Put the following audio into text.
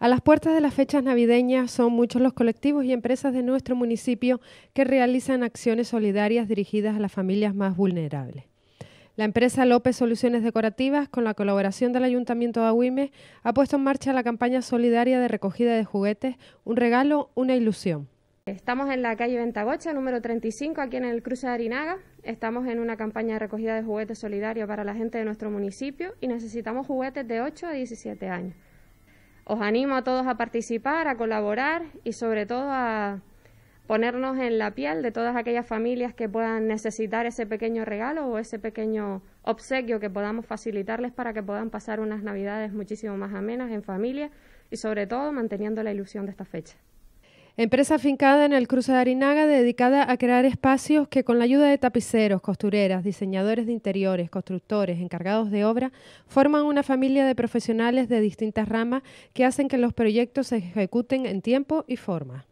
A las puertas de las fechas navideñas son muchos los colectivos y empresas de nuestro municipio que realizan acciones solidarias dirigidas a las familias más vulnerables. La empresa López Soluciones Decorativas, con la colaboración del Ayuntamiento de Aguime, ha puesto en marcha la campaña solidaria de recogida de juguetes, un regalo, una ilusión. Estamos en la calle Ventagocha, número 35, aquí en el cruce de Arinaga. Estamos en una campaña de recogida de juguetes solidario para la gente de nuestro municipio y necesitamos juguetes de 8 a 17 años. Os animo a todos a participar, a colaborar y sobre todo a ponernos en la piel de todas aquellas familias que puedan necesitar ese pequeño regalo o ese pequeño obsequio que podamos facilitarles para que puedan pasar unas navidades muchísimo más amenas en familia y sobre todo manteniendo la ilusión de esta fecha. Empresa afincada en el cruce de Arinaga, dedicada a crear espacios que con la ayuda de tapiceros, costureras, diseñadores de interiores, constructores, encargados de obra, forman una familia de profesionales de distintas ramas que hacen que los proyectos se ejecuten en tiempo y forma.